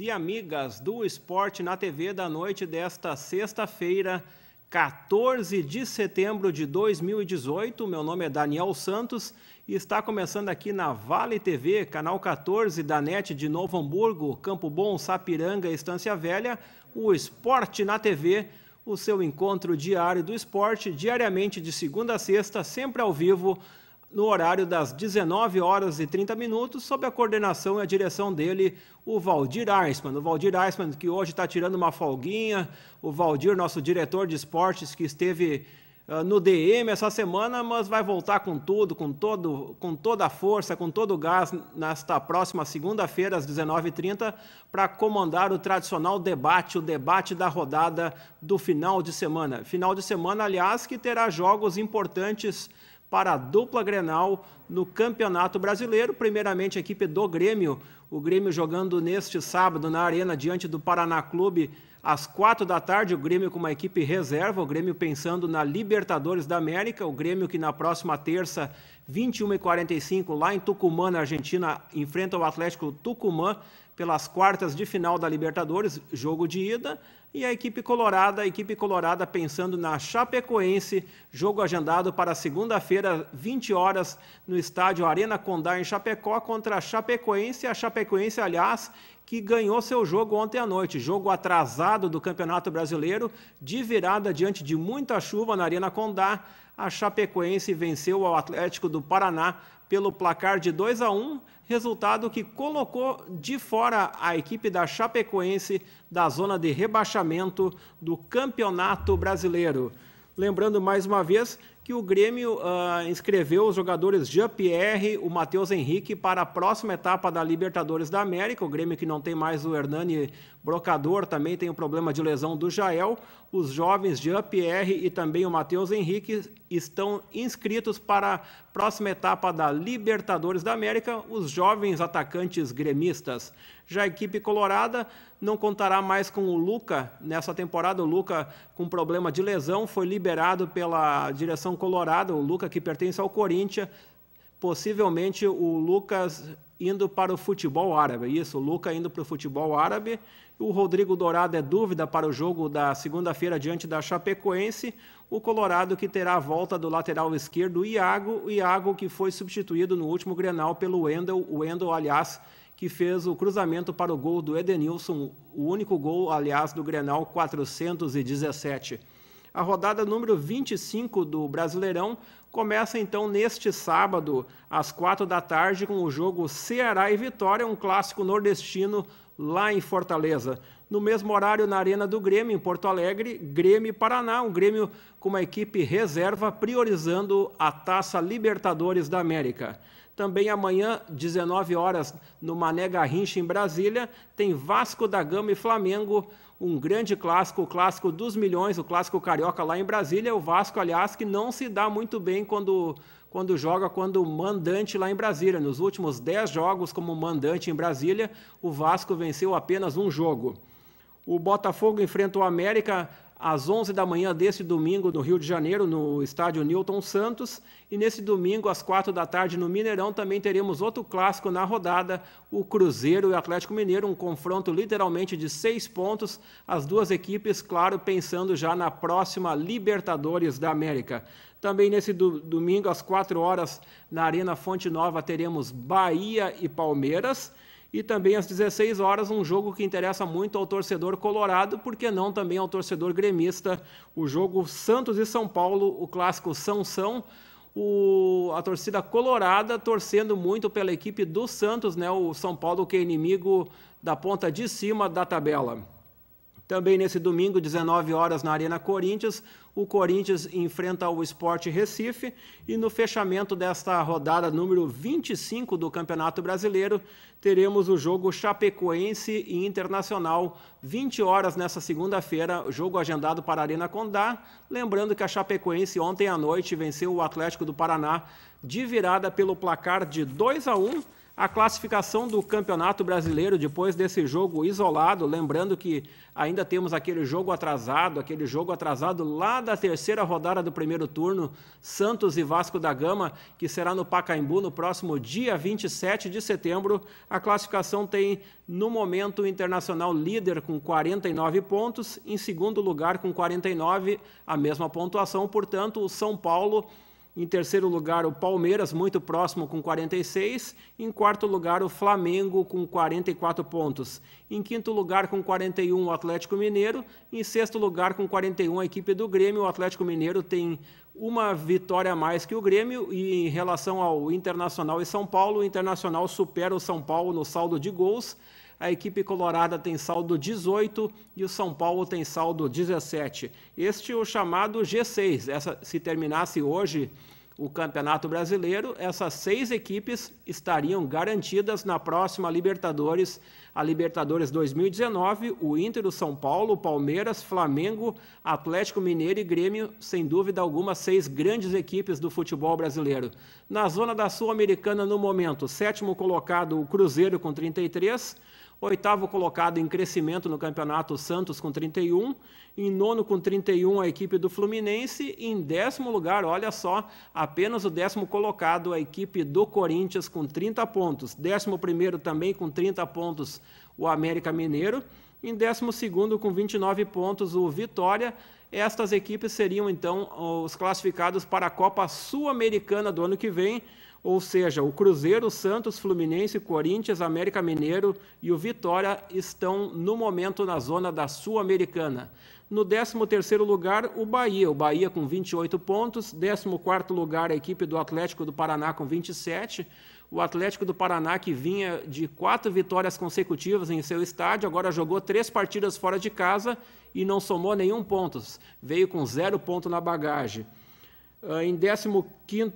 e amigas do esporte na TV da noite desta sexta-feira, 14 de setembro de 2018. Meu nome é Daniel Santos e está começando aqui na Vale TV, canal 14 da NET de Novo Hamburgo, Campo Bom, Sapiranga, Estância Velha, o Esporte na TV, o seu encontro diário do esporte, diariamente de segunda a sexta, sempre ao vivo no horário das 19 horas e 30 minutos, sob a coordenação e a direção dele, o Valdir Aisman. O Valdir Aisman, que hoje está tirando uma folguinha, o Valdir, nosso diretor de esportes, que esteve uh, no DM essa semana, mas vai voltar com tudo, com, todo, com toda a força, com todo o gás, nesta próxima segunda-feira, às 19h30, para comandar o tradicional debate, o debate da rodada do final de semana. Final de semana, aliás, que terá jogos importantes para a dupla Grenal no Campeonato Brasileiro. Primeiramente, a equipe do Grêmio. O Grêmio jogando neste sábado na Arena, diante do Paraná Clube, às quatro da tarde. O Grêmio com uma equipe reserva. O Grêmio pensando na Libertadores da América. O Grêmio que na próxima terça, 21h45, lá em Tucumã, na Argentina, enfrenta o Atlético Tucumã pelas quartas de final da Libertadores, jogo de ida e a equipe colorada, a equipe colorada pensando na Chapecoense, jogo agendado para segunda-feira, 20 horas, no estádio Arena Condá em Chapecó contra a Chapecoense, a Chapecoense, aliás, que ganhou seu jogo ontem à noite, jogo atrasado do Campeonato Brasileiro, de virada diante de muita chuva na Arena Condá, a Chapecoense venceu o Atlético do Paraná pelo placar de 2 a 1, resultado que colocou de fora a equipe da Chapecoense da zona de rebaixamento do Campeonato Brasileiro. Lembrando mais uma vez que o Grêmio uh, inscreveu os jogadores Jean-Pierre, o Matheus Henrique para a próxima etapa da Libertadores da América. O Grêmio que não tem mais o Hernani Brocador, também tem o problema de lesão do Jael os jovens Jean Pierre e também o Matheus Henrique estão inscritos para a próxima etapa da Libertadores da América, os jovens atacantes gremistas. Já a equipe colorada não contará mais com o Luca nessa temporada. O Luca, com problema de lesão, foi liberado pela direção colorada. O Luca, que pertence ao Corinthians, possivelmente o Lucas indo para o futebol árabe. Isso, o Luca indo para o futebol árabe o Rodrigo Dourado é dúvida para o jogo da segunda-feira diante da Chapecoense. O Colorado que terá a volta do lateral esquerdo Iago, o Iago que foi substituído no último Grenal pelo Wendel, o Wendel aliás que fez o cruzamento para o gol do Edenilson, o único gol aliás do Grenal 417. A rodada número 25 do Brasileirão começa então neste sábado, às quatro da tarde, com o jogo Ceará e Vitória, um clássico nordestino lá em Fortaleza. No mesmo horário, na Arena do Grêmio, em Porto Alegre, Grêmio Paraná, um Grêmio com uma equipe reserva priorizando a Taça Libertadores da América. Também amanhã, 19 horas, no Mané Garrincha, em Brasília, tem Vasco da Gama e Flamengo, um grande clássico, o clássico dos milhões, o clássico carioca lá em Brasília. O Vasco, aliás, que não se dá muito bem quando quando joga quando mandante lá em Brasília. Nos últimos 10 jogos como mandante em Brasília, o Vasco venceu apenas um jogo. O Botafogo enfrenta o América às 11 da manhã desse domingo no Rio de Janeiro, no estádio Newton Santos. E nesse domingo, às 4 da tarde, no Mineirão, também teremos outro clássico na rodada: o Cruzeiro e o Atlético Mineiro. Um confronto literalmente de seis pontos. As duas equipes, claro, pensando já na próxima Libertadores da América. Também nesse do, domingo, às 4 horas, na Arena Fonte Nova, teremos Bahia e Palmeiras. E também às 16 horas, um jogo que interessa muito ao torcedor colorado, porque não também ao torcedor gremista, o jogo Santos e São Paulo, o clássico São São. O, a torcida colorada torcendo muito pela equipe do Santos, né? O São Paulo que é inimigo da ponta de cima da tabela. Também nesse domingo, 19 horas na Arena Corinthians, o Corinthians enfrenta o Sport Recife e no fechamento desta rodada número 25 do Campeonato Brasileiro, teremos o jogo Chapecoense e Internacional, 20 horas nessa segunda-feira, jogo agendado para a Arena Condá, lembrando que a Chapecoense ontem à noite venceu o Atlético do Paraná de virada pelo placar de 2 a 1 a classificação do Campeonato Brasileiro depois desse jogo isolado, lembrando que ainda temos aquele jogo atrasado, aquele jogo atrasado lá da terceira rodada do primeiro turno, Santos e Vasco da Gama, que será no Pacaembu no próximo dia 27 de setembro. A classificação tem no momento o Internacional líder com 49 pontos, em segundo lugar com 49, a mesma pontuação, portanto, o São Paulo em terceiro lugar, o Palmeiras, muito próximo, com 46. Em quarto lugar, o Flamengo, com 44 pontos. Em quinto lugar, com 41, o Atlético Mineiro. Em sexto lugar, com 41, a equipe do Grêmio. O Atlético Mineiro tem uma vitória a mais que o Grêmio. E em relação ao Internacional e São Paulo, o Internacional supera o São Paulo no saldo de gols a equipe colorada tem saldo 18 e o São Paulo tem saldo 17. Este é o chamado G6. Essa, se terminasse hoje o Campeonato Brasileiro, essas seis equipes estariam garantidas na próxima Libertadores, a Libertadores 2019, o Inter, o São Paulo, o Palmeiras, Flamengo, Atlético Mineiro e Grêmio, sem dúvida alguma, seis grandes equipes do futebol brasileiro. Na zona da Sul-Americana, no momento, sétimo colocado o Cruzeiro com 33, Oitavo colocado em crescimento no campeonato, o Santos com 31. Em nono com 31, a equipe do Fluminense. Em décimo lugar, olha só, apenas o décimo colocado, a equipe do Corinthians com 30 pontos. Décimo primeiro também com 30 pontos, o América Mineiro. Em décimo segundo, com 29 pontos, o Vitória. Estas equipes seriam, então, os classificados para a Copa Sul-Americana do ano que vem ou seja, o Cruzeiro, Santos, Fluminense, Corinthians, América Mineiro e o Vitória estão no momento na zona da Sul-Americana. No 13º lugar, o Bahia, o Bahia com 28 pontos, 14º lugar a equipe do Atlético do Paraná com 27. O Atlético do Paraná que vinha de quatro vitórias consecutivas em seu estádio, agora jogou três partidas fora de casa e não somou nenhum ponto Veio com zero ponto na bagagem. Uh, em 15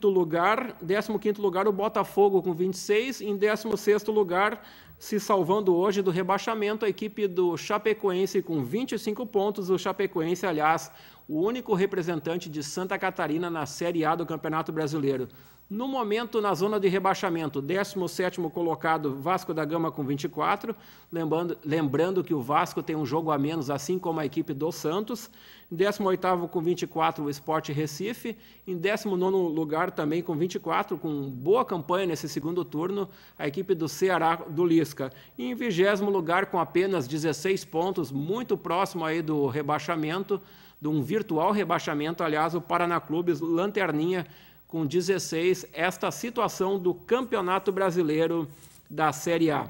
lugar, 15 lugar o Botafogo com 26, em 16 lugar, se salvando hoje do rebaixamento, a equipe do Chapecoense com 25 pontos, o Chapecoense, aliás, o único representante de Santa Catarina na Série A do Campeonato Brasileiro. No momento, na zona de rebaixamento, 17º colocado Vasco da Gama com 24, lembrando, lembrando que o Vasco tem um jogo a menos, assim como a equipe do Santos. Em 18º com 24, o Esporte Recife. Em 19º lugar também com 24, com boa campanha nesse segundo turno, a equipe do Ceará do Lisca. E em 20 lugar com apenas 16 pontos, muito próximo aí do rebaixamento, de um virtual rebaixamento, aliás, o Paraná Clubes lanterninha com 16, esta situação do Campeonato Brasileiro da Série A.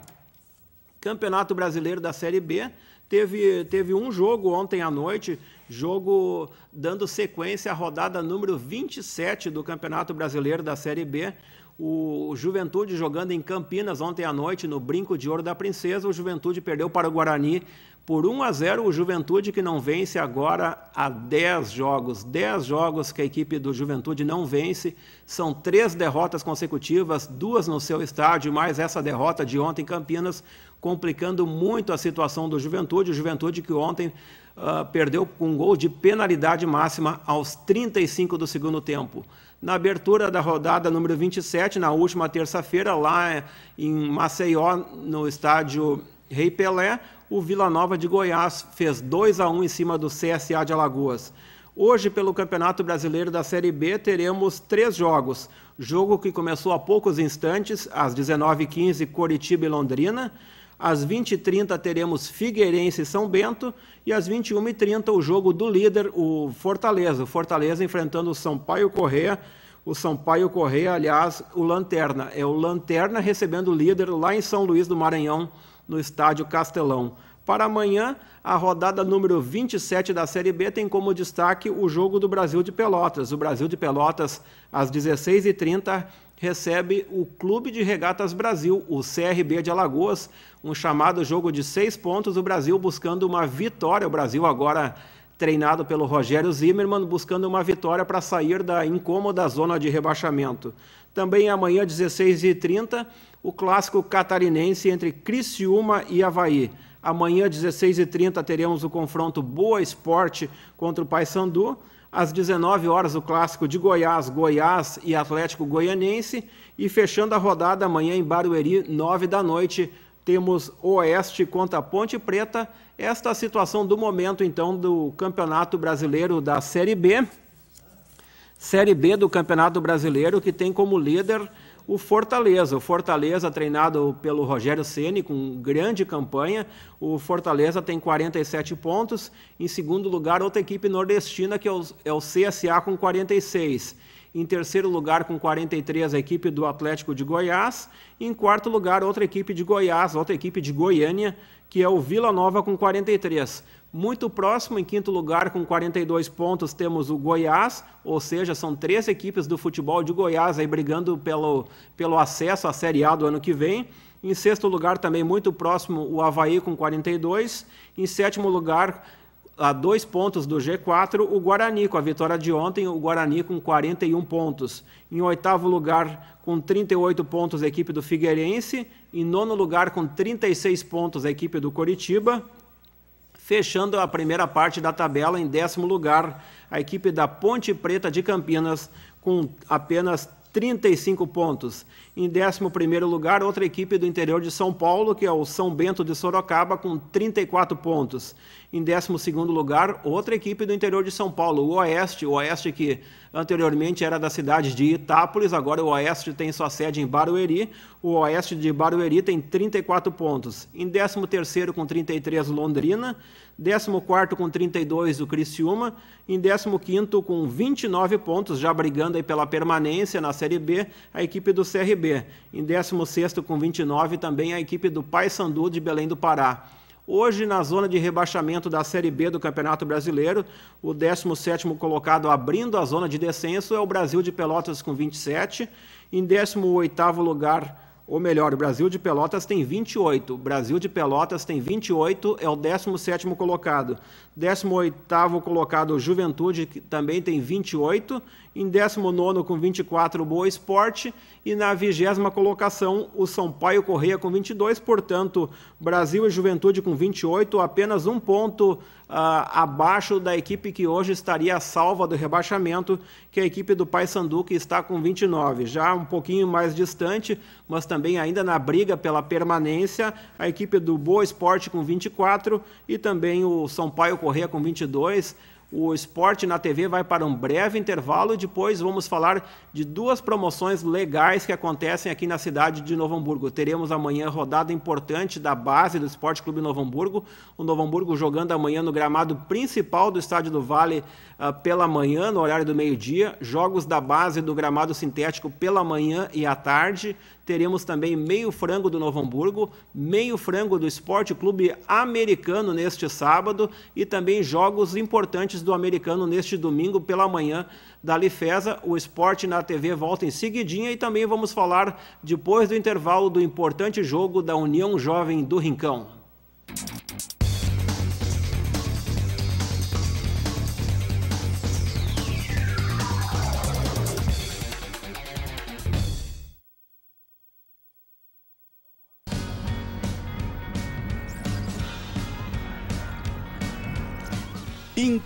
Campeonato Brasileiro da Série B, teve, teve um jogo ontem à noite, jogo dando sequência à rodada número 27 do Campeonato Brasileiro da Série B o Juventude jogando em Campinas ontem à noite no Brinco de Ouro da Princesa. O Juventude perdeu para o Guarani por 1 a 0. O Juventude que não vence agora há 10 jogos. 10 jogos que a equipe do Juventude não vence. São três derrotas consecutivas, duas no seu estádio, mais essa derrota de ontem em Campinas, complicando muito a situação do Juventude. O Juventude que ontem uh, perdeu com um gol de penalidade máxima aos 35 do segundo tempo na abertura da rodada número 27, na última terça-feira, lá em Maceió, no estádio Rei Pelé, o Vila Nova de Goiás fez 2 a 1 em cima do CSA de Alagoas. Hoje, pelo Campeonato Brasileiro da Série B, teremos três jogos. Jogo que começou há poucos instantes, às 19h15, Coritiba e Londrina. Às 20h30 teremos Figueirense e São Bento. E às 21h30 o jogo do líder, o Fortaleza. O Fortaleza enfrentando o Sampaio Correia. O Sampaio Correia, aliás, o Lanterna. É o Lanterna recebendo o líder lá em São Luís do Maranhão, no estádio Castelão. Para amanhã, a rodada número 27 da Série B tem como destaque o jogo do Brasil de Pelotas. O Brasil de Pelotas, às 16h30, recebe o Clube de Regatas Brasil, o CRB de Alagoas, um chamado jogo de seis pontos, o Brasil buscando uma vitória, o Brasil agora treinado pelo Rogério Zimmermann, buscando uma vitória para sair da incômoda zona de rebaixamento. Também amanhã, 16h30, o clássico catarinense entre Criciúma e Havaí. Amanhã, 16h30, teremos o confronto Boa Esporte contra o Paysandu. Às 19 horas, o clássico de Goiás, Goiás e Atlético Goianense. E fechando a rodada amanhã em Barueri, 9 da noite, temos Oeste contra Ponte Preta. Esta é a situação do momento, então, do Campeonato Brasileiro da Série B. Série B do Campeonato Brasileiro, que tem como líder o Fortaleza. O Fortaleza, treinado pelo Rogério Ceni, com grande campanha, o Fortaleza tem 47 pontos. Em segundo lugar, outra equipe nordestina, que é o, é o CSA, com 46. Em terceiro lugar, com 43, a equipe do Atlético de Goiás. Em quarto lugar, outra equipe de Goiás, outra equipe de Goiânia, que é o Vila Nova com 43. Muito próximo, em quinto lugar, com 42 pontos, temos o Goiás, ou seja, são três equipes do futebol de Goiás aí brigando pelo, pelo acesso à Série A do ano que vem. Em sexto lugar, também muito próximo, o Havaí com 42. Em sétimo lugar, a dois pontos do G4 o Guarani, com a vitória de ontem, o Guarani com 41 pontos. Em oitavo lugar, com 38 pontos, a equipe do Figueirense. Em nono lugar, com 36 pontos, a equipe do Coritiba. Fechando a primeira parte da tabela, em décimo lugar, a equipe da Ponte Preta de Campinas, com apenas 35 pontos. Em 11 lugar, outra equipe do interior de São Paulo, que é o São Bento de Sorocaba, com 34 pontos. Em 12 lugar, outra equipe do interior de São Paulo, o Oeste, o Oeste que anteriormente era da cidade de Itápolis, agora o Oeste tem sua sede em Barueri. O Oeste de Barueri tem 34 pontos. Em 13 com 33 Londrina. 14 com 32 o Criciúma, em 15 com 29 pontos, já brigando aí pela permanência na Série B, a equipe do CRB. Em 16 com 29 também a equipe do Paysandu de Belém do Pará. Hoje, na zona de rebaixamento da Série B do Campeonato Brasileiro, o 17º colocado abrindo a zona de descenso é o Brasil de Pelotas com 27, em 18º lugar ou melhor, o Brasil de Pelotas tem 28. O Brasil de Pelotas tem 28, é o 17 colocado. 18º colocado, Juventude, que também tem 28. Em 19 com 24, o Boa Esporte. E na 20 colocação, o Sampaio Correia com 22. Portanto, Brasil e Juventude com 28, apenas um ponto ah, abaixo da equipe que hoje estaria salva do rebaixamento, que é a equipe do Paysandu, que está com 29. Já um pouquinho mais distante, mas também ainda na briga pela permanência, a equipe do Boa Esporte com 24 e também o São Paulo Correia com 22 o Esporte na TV vai para um breve intervalo e depois vamos falar de duas promoções legais que acontecem aqui na cidade de Novo Hamburgo. Teremos amanhã rodada importante da base do Esporte Clube Novo Hamburgo. O Novo Hamburgo jogando amanhã no gramado principal do Estádio do Vale uh, pela manhã, no horário do meio-dia. Jogos da base do gramado sintético pela manhã e à tarde. Teremos também meio frango do Novo Hamburgo, meio frango do Esporte Clube Americano neste sábado e também jogos importantes do Americano neste domingo pela manhã da Lifesa. O esporte na TV volta em seguidinha e também vamos falar depois do intervalo do importante jogo da União Jovem do Rincão.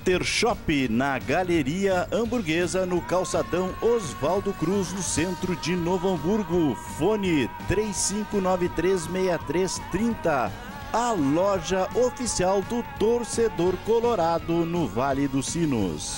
Center Shop, na Galeria Hamburguesa, no calçadão Oswaldo Cruz, no centro de Novo Hamburgo. Fone 35936330. A loja oficial do torcedor colorado no Vale dos Sinos.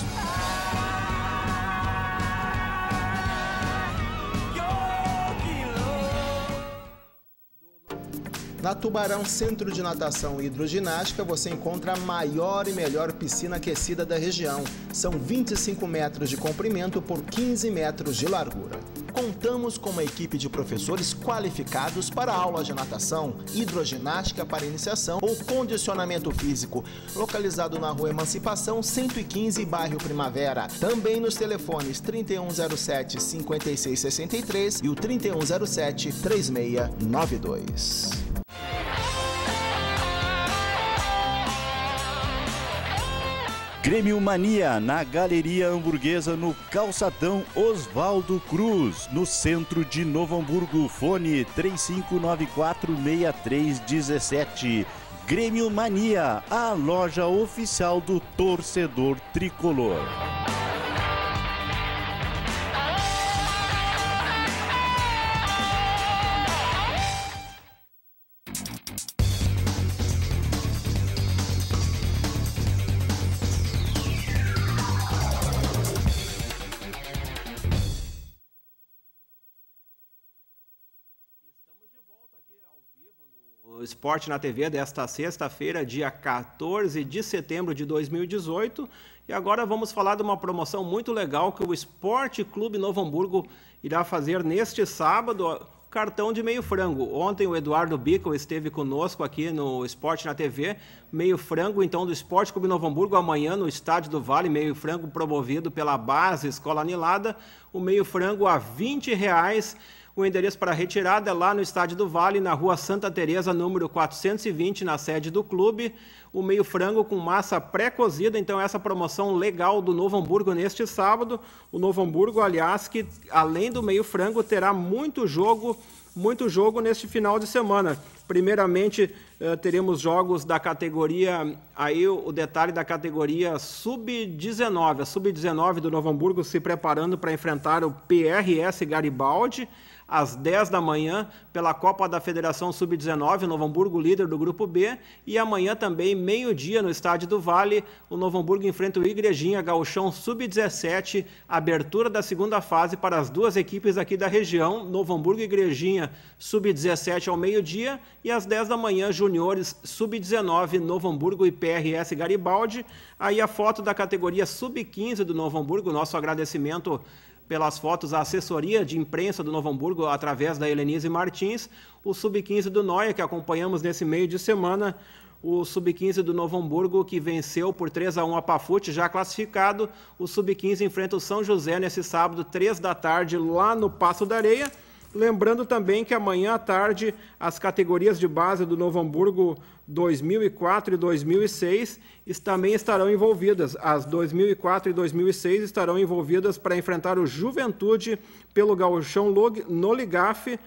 Na Tubarão Centro de Natação e Hidroginástica, você encontra a maior e melhor piscina aquecida da região. São 25 metros de comprimento por 15 metros de largura. Contamos com uma equipe de professores qualificados para aulas de natação, hidroginástica para iniciação ou condicionamento físico, localizado na Rua Emancipação 115, bairro Primavera. Também nos telefones 3107 5663 e o 3107 3692. Grêmio Mania na Galeria Hamburguesa no calçadão Oswaldo Cruz, no centro de Novo Hamburgo. Fone 35946317. Grêmio Mania, a loja oficial do torcedor tricolor. Esporte na TV desta sexta-feira, dia 14 de setembro de 2018. E agora vamos falar de uma promoção muito legal que o Esporte Clube Novo Hamburgo irá fazer neste sábado cartão de meio frango. Ontem o Eduardo Bickle esteve conosco aqui no Esporte na TV. Meio frango, então, do Esporte Clube Novo Hamburgo, amanhã no Estádio do Vale. Meio frango promovido pela base Escola Anilada. O meio frango a 20 reais o endereço para retirada é lá no Estádio do Vale, na Rua Santa Teresa, número 420, na sede do clube. O meio frango com massa pré-cozida, então essa promoção legal do Novo Hamburgo neste sábado. O Novo Hamburgo, aliás, que além do meio frango terá muito jogo muito jogo neste final de semana. Primeiramente, eh, teremos jogos da categoria, aí o detalhe da categoria sub-19. A sub-19 do Novo Hamburgo se preparando para enfrentar o PRS Garibaldi às 10 da manhã, pela Copa da Federação Sub-19, Novo Hamburgo líder do Grupo B, e amanhã também, meio-dia, no Estádio do Vale, o Novo Hamburgo enfrenta o Igrejinha Gauchão Sub-17, abertura da segunda fase para as duas equipes aqui da região, Novo Hamburgo e Igrejinha Sub-17 ao meio-dia, e às 10 da manhã, Juniores Sub-19, Novo Hamburgo e PRS Garibaldi. Aí a foto da categoria Sub-15 do Novo Hamburgo, nosso agradecimento pelas fotos, a assessoria de imprensa do Novo Hamburgo, através da Helenise Martins, o Sub-15 do Noia, que acompanhamos nesse meio de semana, o Sub-15 do Novo Hamburgo, que venceu por 3 a 1 a Pafute, já classificado. O Sub-15 enfrenta o São José nesse sábado, 3 da tarde, lá no Passo da Areia. Lembrando também que amanhã à tarde as categorias de base do Novo Hamburgo 2004 e 2006 também estarão envolvidas. As 2004 e 2006 estarão envolvidas para enfrentar o Juventude pelo Gauchão no Ligaf.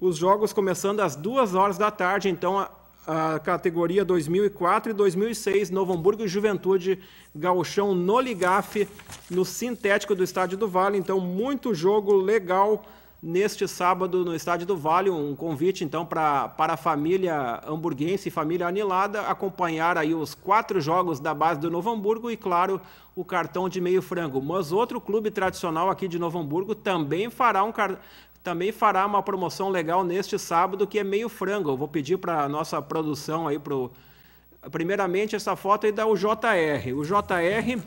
Os jogos começando às duas horas da tarde, então a, a categoria 2004 e 2006, Novo Hamburgo e Juventude, Gauchão no Ligaf, no sintético do Estádio do Vale. Então, muito jogo legal neste sábado no Estádio do Vale. Um convite, então, pra, para a família hamburguense e família anilada acompanhar aí os quatro jogos da base do Novo Hamburgo e, claro, o cartão de meio frango. Mas outro clube tradicional aqui de Novo Hamburgo também fará um car... também fará uma promoção legal neste sábado que é meio frango. Eu vou pedir para nossa produção aí pro primeiramente essa foto aí da o JR. O JR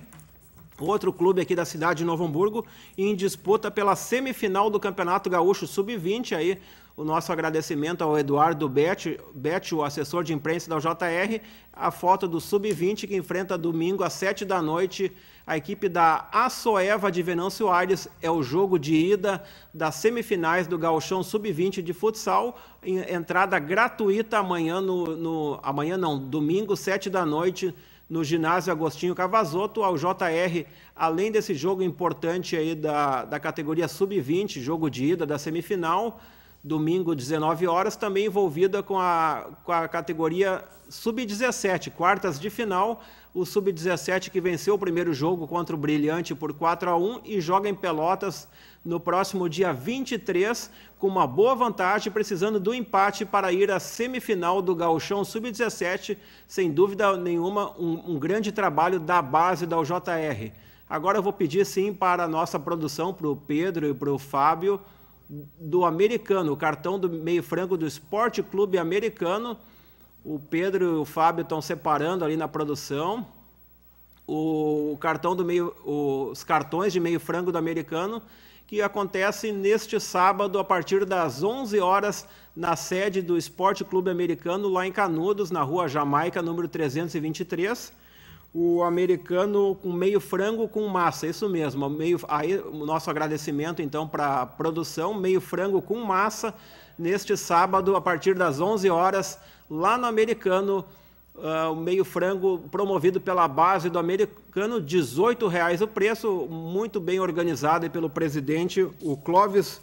Outro clube aqui da cidade de Novo Hamburgo em disputa pela semifinal do Campeonato Gaúcho Sub-20 aí. O nosso agradecimento ao Eduardo Betti, Bet, o assessor de imprensa da JR. A foto do Sub-20 que enfrenta domingo às 7 da noite a equipe da Assoeva de Venâncio Aires. É o jogo de ida das semifinais do Gauchão Sub-20 de futsal. Entrada gratuita amanhã, no, no, amanhã não, domingo, 7 da noite no ginásio Agostinho Cavazotto, ao JR, além desse jogo importante aí da, da categoria sub-20, jogo de ida da semifinal, domingo 19 horas, também envolvida com a, com a categoria sub-17, quartas de final, o sub-17 que venceu o primeiro jogo contra o Brilhante por 4 a 1 e joga em Pelotas no próximo dia 23, com uma boa vantagem, precisando do empate para ir à semifinal do Gauchão Sub-17. Sem dúvida nenhuma, um, um, grande trabalho da base da UJR. Agora eu vou pedir sim para a nossa produção, para o Pedro e para o Fábio, do americano, o cartão do meio frango do Esporte Clube Americano. O Pedro e o Fábio estão separando ali na produção. O, o cartão do meio, os cartões de meio frango do americano que acontece neste sábado a partir das 11 horas na sede do Esporte Clube Americano, lá em Canudos, na rua Jamaica, número 323. O americano com meio frango com massa, isso mesmo. Meio, aí, o nosso agradecimento então para a produção, meio frango com massa, neste sábado a partir das 11 horas, lá no Americano Uh, o meio frango promovido pela base do americano, R$ 18,00 o preço, muito bem organizado pelo presidente, o Clóvis,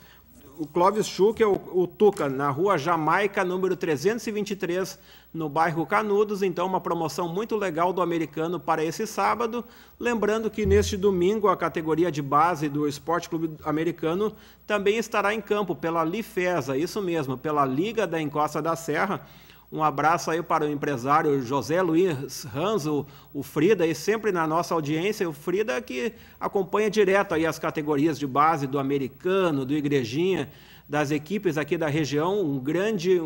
o Clóvis Schuch, o, o Tuca, na rua Jamaica, número 323, no bairro Canudos. Então, uma promoção muito legal do americano para esse sábado. Lembrando que neste domingo, a categoria de base do Esporte Clube Americano também estará em campo pela Lifesa, isso mesmo, pela Liga da Encosta da Serra um abraço aí para o empresário José Luiz Ranzo, o Frida, e sempre na nossa audiência, o Frida que acompanha direto aí as categorias de base do americano, do igrejinha, das equipes aqui da região, um grande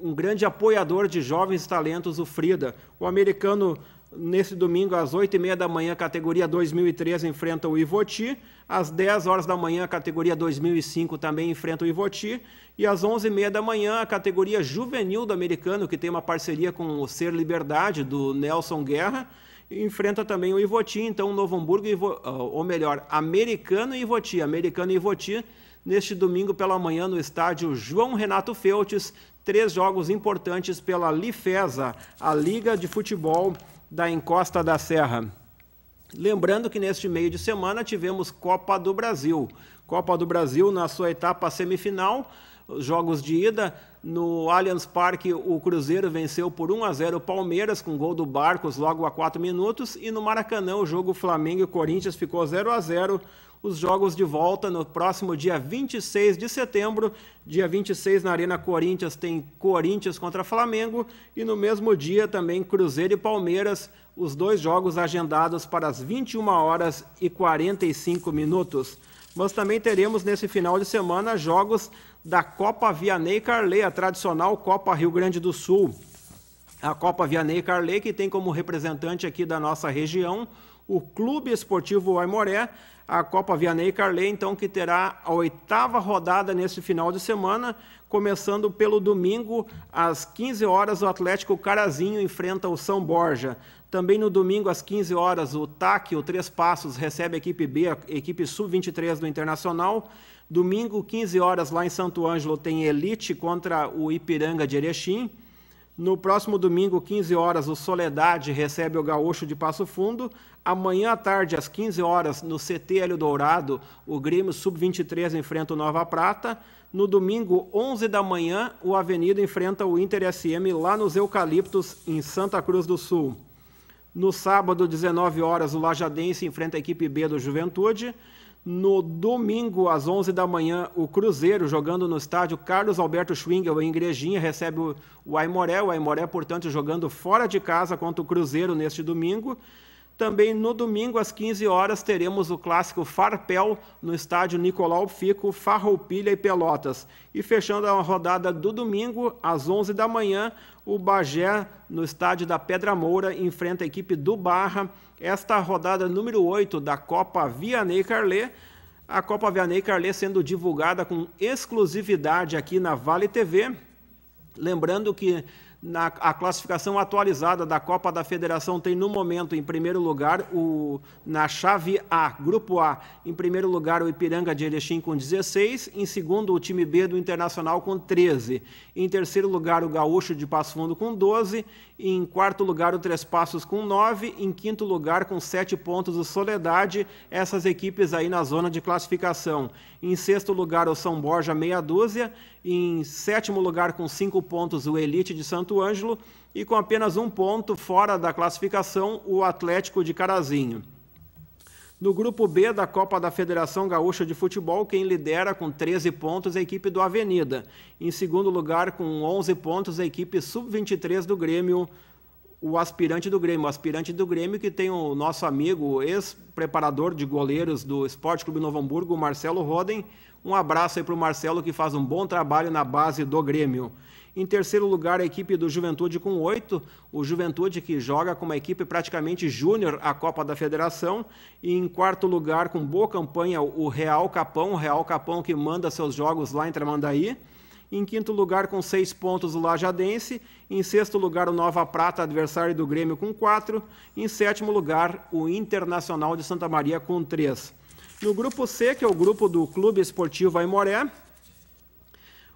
um grande apoiador de jovens talentos, o Frida. O americano Nesse domingo, às 8h30 da manhã, categoria 2003 enfrenta o Ivoti. Às 10 horas da manhã, a categoria 2005 também enfrenta o Ivoti. E às 11h30 da manhã, a categoria juvenil do americano, que tem uma parceria com o Ser Liberdade, do Nelson Guerra, enfrenta também o Ivoti. Então, Novo Hamburgo, ah, ou melhor, americano e Ivoti. Americano e Ivoti, neste domingo pela manhã, no estádio João Renato Feltes. Três jogos importantes pela Lifesa, a Liga de Futebol da Encosta da Serra. Lembrando que neste meio de semana tivemos Copa do Brasil. Copa do Brasil na sua etapa semifinal, jogos de ida no Allianz Parque, o Cruzeiro venceu por 1 a 0 o Palmeiras com gol do Barcos logo a 4 minutos e no Maracanã o jogo Flamengo e Corinthians ficou 0 a 0 os jogos de volta no próximo dia 26 de setembro. Dia 26 na Arena Corinthians tem Corinthians contra Flamengo e no mesmo dia também Cruzeiro e Palmeiras, os dois jogos agendados para as 21 horas e 45 minutos. Mas também teremos nesse final de semana jogos da Copa Vianney Carley, a tradicional Copa Rio Grande do Sul. A Copa Vianney Carley, que tem como representante aqui da nossa região o Clube Esportivo Aimoré, a Copa Vianney Carley, então, que terá a oitava rodada nesse final de semana, começando pelo domingo, às 15 horas, o Atlético Carazinho enfrenta o São Borja. Também no domingo, às 15 horas, o TAC, o Três Passos, recebe a equipe B, a equipe Sub-23 do Internacional. Domingo, 15 horas, lá em Santo Ângelo, tem Elite contra o Ipiranga de Erechim. No próximo domingo, 15 horas, o Soledade recebe o Gaúcho de Passo Fundo. Amanhã à tarde, às 15 horas, no CT Hélio Dourado, o Grêmio Sub-23 enfrenta o Nova Prata. No domingo, 11 da manhã, o Avenida enfrenta o Inter SM lá nos Eucaliptos, em Santa Cruz do Sul. No sábado, 19 horas, o Lajadense enfrenta a equipe B do Juventude. No domingo, às 11 da manhã, o Cruzeiro, jogando no estádio Carlos Alberto Schwingel, em Igrejinha, recebe o, o Aimoré. O Aimoré, portanto, jogando fora de casa contra o Cruzeiro neste domingo. Também no domingo, às 15 horas, teremos o clássico Farpel no estádio Nicolau Fico, Farroupilha e Pelotas. E fechando a rodada do domingo, às 11 da manhã, o Bagé, no estádio da Pedra Moura, enfrenta a equipe do Barra. Esta rodada número 8 da Copa Vianney Carlê. A Copa Vianney Carlê sendo divulgada com exclusividade aqui na Vale TV. Lembrando que na, a classificação atualizada da Copa da Federação tem no momento, em primeiro lugar, o, na chave A, grupo A, em primeiro lugar o Ipiranga de Erechim com 16, em segundo o time B do Internacional com 13, em terceiro lugar o Gaúcho de Passo Fundo com 12, em quarto lugar o Três Passos com 9, em quinto lugar com 7 pontos o Soledade, essas equipes aí na zona de classificação. Em sexto lugar o São Borja meia dúzia, em sétimo lugar com 5 pontos o Elite de Santo Santo Ângelo e com apenas um ponto fora da classificação, o Atlético de Carazinho. No grupo B da Copa da Federação Gaúcha de Futebol, quem lidera com 13 pontos é a equipe do Avenida. Em segundo lugar, com 11 pontos, a equipe sub-23 do Grêmio, o aspirante do Grêmio. O aspirante do Grêmio que tem o nosso amigo, ex-preparador de goleiros do Esporte Clube Novo Hamburgo, Marcelo Roden. Um abraço aí para o Marcelo, que faz um bom trabalho na base do Grêmio. Em terceiro lugar, a equipe do Juventude com oito. O Juventude que joga com uma equipe praticamente júnior a Copa da Federação. E em quarto lugar, com boa campanha, o Real Capão. O Real Capão que manda seus jogos lá em Tramandaí. Em quinto lugar, com seis pontos, o Lajadense. Em sexto lugar, o Nova Prata, adversário do Grêmio, com quatro. Em sétimo lugar, o Internacional de Santa Maria, com três. No grupo C, que é o grupo do Clube Esportivo Aimoré,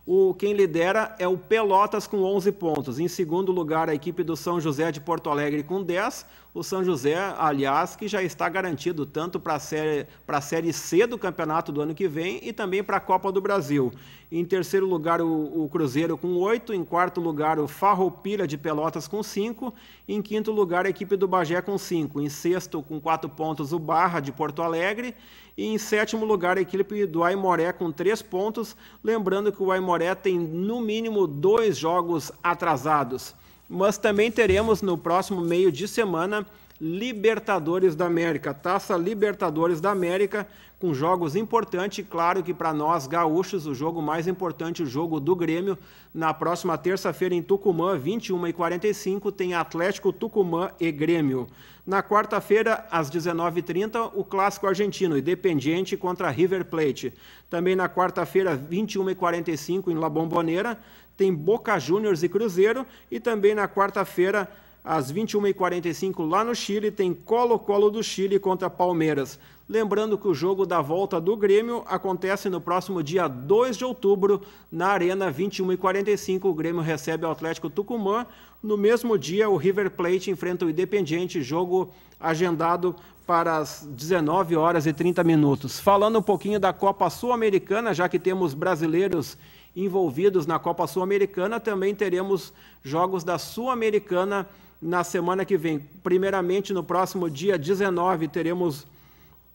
o, quem lidera é o Pelotas com 11 pontos. Em segundo lugar, a equipe do São José de Porto Alegre com 10. O São José, aliás, que já está garantido tanto para a série, série C do campeonato do ano que vem e também para a Copa do Brasil. Em terceiro lugar, o, o Cruzeiro com 8. Em quarto lugar, o Farroupilha de Pelotas com 5. Em quinto lugar, a equipe do Bagé com 5. Em sexto, com 4 pontos, o Barra de Porto Alegre. E em sétimo lugar, a equipe do Aimoré com três pontos. Lembrando que o Aimoré tem no mínimo dois jogos atrasados. Mas também teremos no próximo meio de semana Libertadores da América, Taça Libertadores da América, com jogos importantes. Claro que para nós gaúchos, o jogo mais importante, o jogo do Grêmio, na próxima terça-feira em Tucumã, 21h45, tem Atlético Tucumã e Grêmio. Na quarta-feira, às 19h30, o clássico argentino, Independiente contra River Plate. Também na quarta-feira, 21h45, em La Bombonera, tem Boca Juniors e Cruzeiro. E também na quarta-feira, às 21h45 lá no Chile, tem Colo-Colo do Chile contra Palmeiras. Lembrando que o jogo da volta do Grêmio acontece no próximo dia 2 de outubro, na Arena 21h45. O Grêmio recebe o Atlético Tucumã. No mesmo dia, o River Plate enfrenta o Independiente, jogo agendado para as 19 horas e 30 minutos. Falando um pouquinho da Copa Sul-Americana, já que temos brasileiros envolvidos na Copa Sul-Americana, também teremos jogos da Sul-Americana na semana que vem. Primeiramente, no próximo dia 19, teremos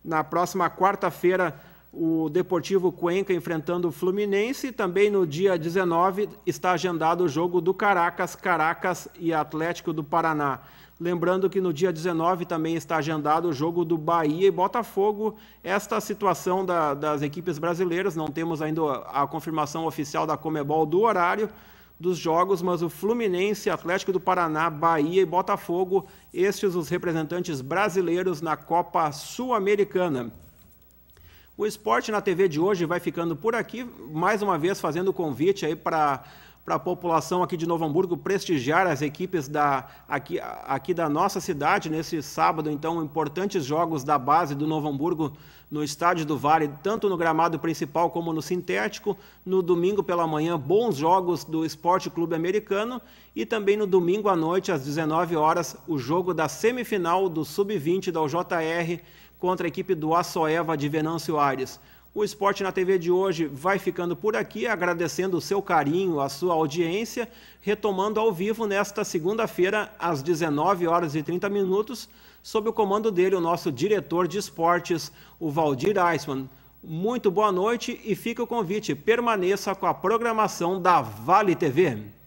na próxima quarta-feira o Deportivo Cuenca enfrentando o Fluminense. Também no dia 19 está agendado o jogo do Caracas, Caracas e Atlético do Paraná. Lembrando que no dia 19 também está agendado o jogo do Bahia e Botafogo. Esta situação da, das equipes brasileiras, não temos ainda a confirmação oficial da Comebol do horário, dos jogos, mas o Fluminense, Atlético do Paraná, Bahia e Botafogo, estes os representantes brasileiros na Copa Sul-Americana. O esporte na TV de hoje vai ficando por aqui, mais uma vez fazendo o convite aí para para a população aqui de Novo Hamburgo prestigiar as equipes da, aqui, aqui da nossa cidade nesse sábado, então, importantes jogos da base do Novo Hamburgo no Estádio do Vale, tanto no gramado principal como no sintético. No domingo pela manhã, bons jogos do Esporte Clube Americano e também no domingo à noite, às 19 horas, o jogo da semifinal do Sub-20 da UJR contra a equipe do Açoeva de Venâncio Aires. O Esporte na TV de hoje vai ficando por aqui, agradecendo o seu carinho, a sua audiência, retomando ao vivo nesta segunda-feira, às 19 horas e 30 minutos, sob o comando dele, o nosso diretor de esportes, o Valdir Eisman. Muito boa noite e fica o convite, permaneça com a programação da Vale TV.